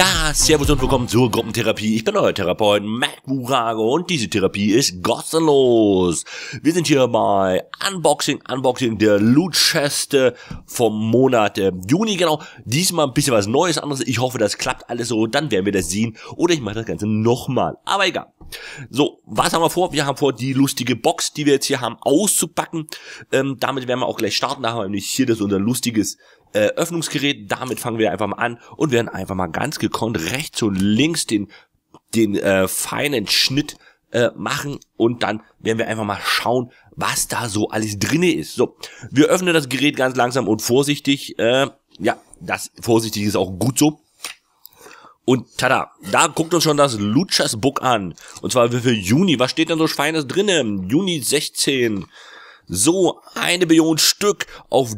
Ja, servus und willkommen zur Gruppentherapie. Ich bin euer Therapeut Matt Burago und diese Therapie ist kostenlos. Wir sind hier bei Unboxing, Unboxing der Loot Chest vom Monat äh, Juni, genau. Diesmal ein bisschen was Neues, anderes. Ich hoffe, das klappt alles so, dann werden wir das sehen. Oder ich mache das Ganze nochmal, aber egal. So, was haben wir vor? Wir haben vor, die lustige Box, die wir jetzt hier haben, auszupacken. Ähm, damit werden wir auch gleich starten. Da haben wir nämlich hier das unser lustiges äh, Öffnungsgerät. Damit fangen wir einfach mal an und werden einfach mal ganz gekonnt rechts und links den, den äh, feinen Schnitt äh, machen und dann werden wir einfach mal schauen, was da so alles drinne ist. So, wir öffnen das Gerät ganz langsam und vorsichtig. Äh, ja, das vorsichtig ist auch gut so. Und tada, da guckt uns schon das Luchas Book an. Und zwar für Juni. Was steht denn so Schweines drinnen? Juni 16. So, eine Billion Stück. Auf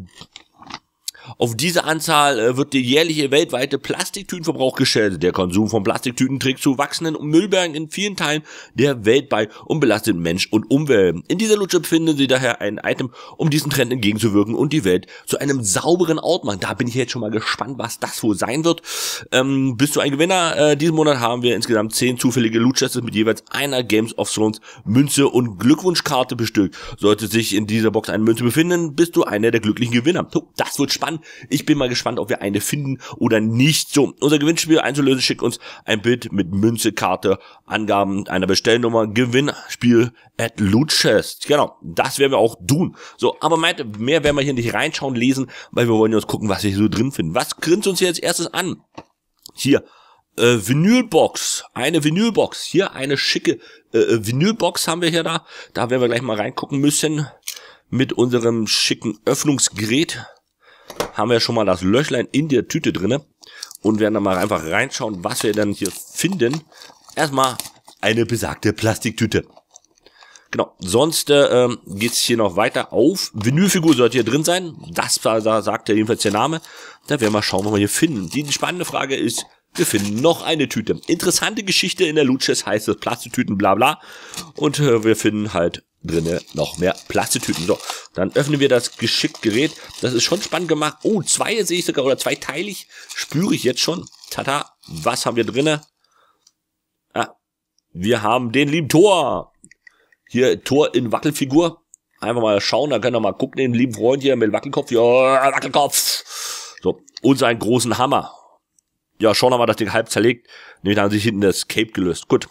auf diese Anzahl äh, wird der jährliche weltweite Plastiktütenverbrauch geschätzt. Der Konsum von Plastiktüten trägt zu wachsenden Müllbergen in vielen Teilen der Welt bei und belastet Mensch und Umwelt. In dieser Lutsche finden Sie daher ein Item, um diesem Trend entgegenzuwirken und die Welt zu einem sauberen Ort machen. Da bin ich jetzt schon mal gespannt, was das wohl sein wird. Ähm, bist du ein Gewinner? Äh, diesen Monat haben wir insgesamt zehn zufällige loot mit jeweils einer Games of Thrones Münze und Glückwunschkarte bestückt. Sollte sich in dieser Box eine Münze befinden, bist du einer der glücklichen Gewinner. Das wird spannend an. Ich bin mal gespannt, ob wir eine finden oder nicht. So, unser Gewinnspiel einzulösen, schickt uns ein Bild mit Münze, Karte, Angaben einer Bestellnummer, Gewinnspiel at Lootchest. Genau, das werden wir auch tun. So, aber mehr werden wir hier nicht reinschauen, lesen, weil wir wollen uns gucken, was wir hier so drin finden. Was grinst uns hier als erstes an? Hier, äh, Vinylbox, eine Vinylbox, hier eine schicke äh, äh Vinylbox haben wir hier da. Da werden wir gleich mal reingucken müssen mit unserem schicken Öffnungsgerät haben wir schon mal das Löchlein in der Tüte drinne und werden dann mal einfach reinschauen, was wir dann hier finden. Erstmal eine besagte Plastiktüte. Genau, sonst äh, ähm, geht hier noch weiter auf. Vinylfigur sollte hier drin sein. Das da sagt ja jedenfalls der Name. Da werden wir mal schauen, was wir hier finden. Die spannende Frage ist, wir finden noch eine Tüte. Interessante Geschichte in der Luches heißt es Plastiktüten, bla bla. Und äh, wir finden halt drinne noch mehr Plastiktüten. So, dann öffnen wir das geschickt Gerät. Das ist schon spannend gemacht. Oh, zwei sehe ich sogar oder zweiteilig spüre ich jetzt schon. Tata, was haben wir drinne? Ah, wir haben den lieben Tor. Hier Tor in Wackelfigur. Einfach mal schauen, da können wir mal gucken, den lieben Freund hier mit Wackelkopf. Ja, Wackelkopf. So, und seinen großen Hammer. Ja, schauen wir mal, das Ding halb zerlegt. Nämlich da haben sich hinten das Cape gelöst. Gut.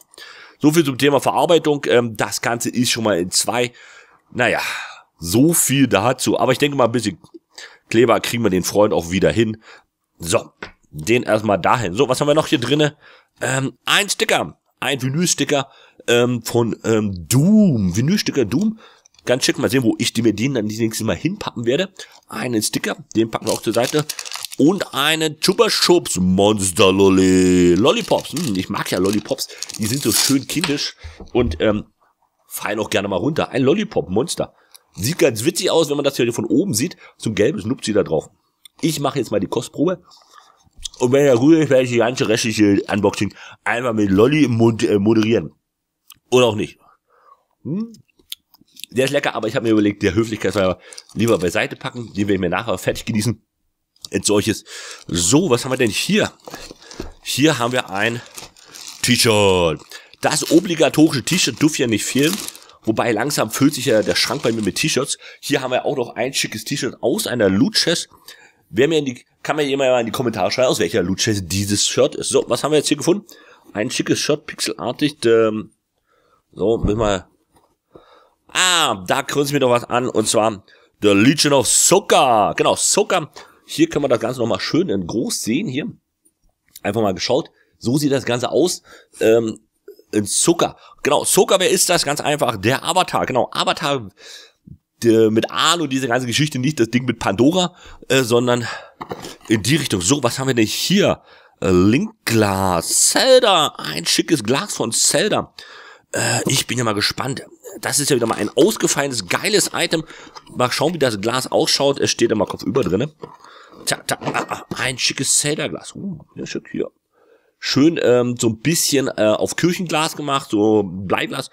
So viel zum Thema Verarbeitung. Ähm, das Ganze ist schon mal in zwei. Naja, so viel dazu. Aber ich denke mal, ein bisschen Kleber kriegen wir den Freund auch wieder hin. So, den erstmal dahin. So, was haben wir noch hier drinne? Ähm, ein Sticker, ein Vinylsticker ähm, von ähm, Doom. Vinylsticker Doom. Ganz schick, mal sehen, wo ich mir den dann die nächste Mal hinpappen werde. Einen Sticker, den packen wir auch zur Seite und eine Chupa Chups Monster Lolli. Lollipops. Hm, ich mag ja Lollipops. Die sind so schön kindisch und ähm, fallen auch gerne mal runter. Ein Lollipop Monster. Sieht ganz witzig aus, wenn man das hier von oben sieht. So ein gelbes Nupsi da drauf. Ich mache jetzt mal die Kostprobe. Und wenn er gut ist, werde ich die ganze restliche Unboxing einmal mit Lolli im Mund äh, moderieren. Oder auch nicht. Hm? Der ist lecker, aber ich habe mir überlegt, der Höflichkeitsfeier lieber beiseite packen. Den werde ich mir nachher fertig genießen als solches. So, was haben wir denn hier? Hier haben wir ein T-Shirt. Das obligatorische T-Shirt dürfte ja nicht fehlen. Wobei langsam füllt sich ja der Schrank bei mir mit T-Shirts. Hier haben wir auch noch ein schickes T-Shirt aus einer Luches. Wer mir in die, kann mir jemand mal in die Kommentare schreiben, aus welcher Luches dieses Shirt ist. So, was haben wir jetzt hier gefunden? Ein schickes Shirt, pixelartig. Ähm, so, müssen wir. Ah, da ich mir doch was an. Und zwar The Legion of Soccer. Genau, Soccer hier können wir das Ganze nochmal schön in groß sehen, hier. Einfach mal geschaut. So sieht das Ganze aus. Ähm, in Zucker. Genau, Zucker, wer ist das? Ganz einfach. Der Avatar, genau. Avatar mit Aal und diese ganze Geschichte, nicht das Ding mit Pandora, äh, sondern in die Richtung. So, was haben wir denn hier? Linkglas, Zelda, ein schickes Glas von Zelda. Äh, ich bin ja mal gespannt. Das ist ja wieder mal ein ausgefallenes, geiles Item. Mal schauen, wie das Glas ausschaut. Es steht immer kopfüber drinnen tap, tap, ah, ah, ein schickes Zelda-Glas. Uh, oh, ja, schick hier. Schön ähm, so ein bisschen äh, auf Kirchenglas gemacht, so Bleiglas.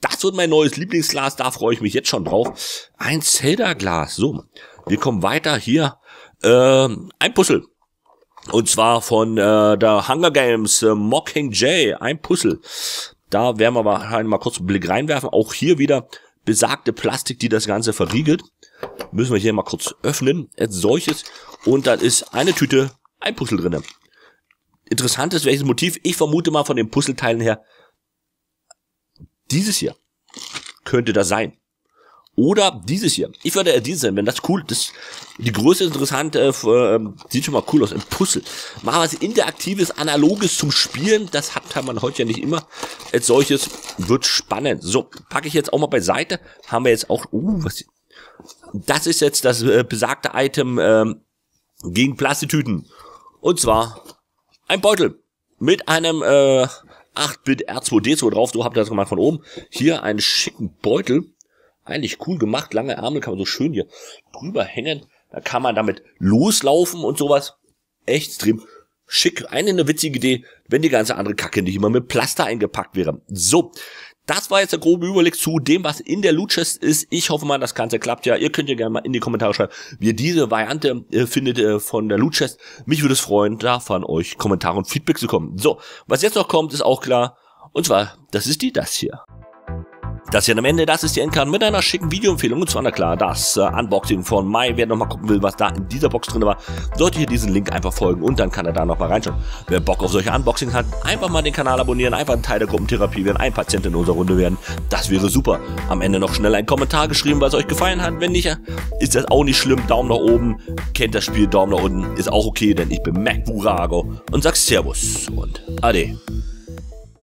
Das wird mein neues Lieblingsglas, da freue ich mich jetzt schon drauf. Ein Zelda-Glas. So, wir kommen weiter hier. Ähm, ein Puzzle. Und zwar von äh, der Hunger Games äh, Jay. ein Puzzle. Da werden wir mal, mal kurz einen Blick reinwerfen. Auch hier wieder besagte Plastik, die das Ganze verriegelt müssen wir hier mal kurz öffnen, als solches. Und dann ist eine Tüte, ein Puzzle drin. Interessant ist, welches Motiv, ich vermute mal von den Puzzleteilen her, dieses hier könnte das sein. Oder dieses hier. Ich würde eher dieses sein, wenn das cool ist. Die Größe ist interessant, äh, ähm, sieht schon mal cool aus, ein Puzzle. Mal was Interaktives, Analoges zum Spielen, das hat man heute ja nicht immer. Als solches wird spannend. So, packe ich jetzt auch mal beiseite. Haben wir jetzt auch, uh, was, das ist jetzt das äh, besagte Item ähm, gegen Plastetüten. Und zwar ein Beutel mit einem äh, 8-Bit R2D2 drauf. So habt ihr das gemacht von oben. Hier einen schicken Beutel. Eigentlich cool gemacht. Lange Ärmel kann man so schön hier drüber hängen. Da kann man damit loslaufen und sowas. Echt extrem schick. Eine, eine witzige Idee, wenn die ganze andere Kacke nicht immer mit Plaster eingepackt wäre. So, das war jetzt der grobe Überblick zu dem, was in der Loot Chest ist. Ich hoffe mal, das Ganze klappt ja. Ihr könnt ja gerne mal in die Kommentare schreiben, wie ihr diese Variante äh, findet äh, von der Loot Chest. Mich würde es freuen, da von euch Kommentare und Feedback zu kommen. So, was jetzt noch kommt, ist auch klar. Und zwar, das ist die, das hier. Das hier am Ende, das ist die Endcard mit einer schicken Videoempfehlung. Und zwar, na klar, das äh, Unboxing von Mai. Wer nochmal gucken will, was da in dieser Box drin war, sollte hier diesen Link einfach folgen und dann kann er da nochmal reinschauen. Wer Bock auf solche Unboxings hat, einfach mal den Kanal abonnieren, einfach ein Teil der Gruppentherapie werden, ein Patient in unserer Runde werden. Das wäre super. Am Ende noch schnell einen Kommentar geschrieben, was euch gefallen hat. Wenn nicht, ist das auch nicht schlimm. Daumen nach oben, kennt das Spiel, Daumen nach unten, ist auch okay, denn ich bin Mac Burago und sag Servus und Ade.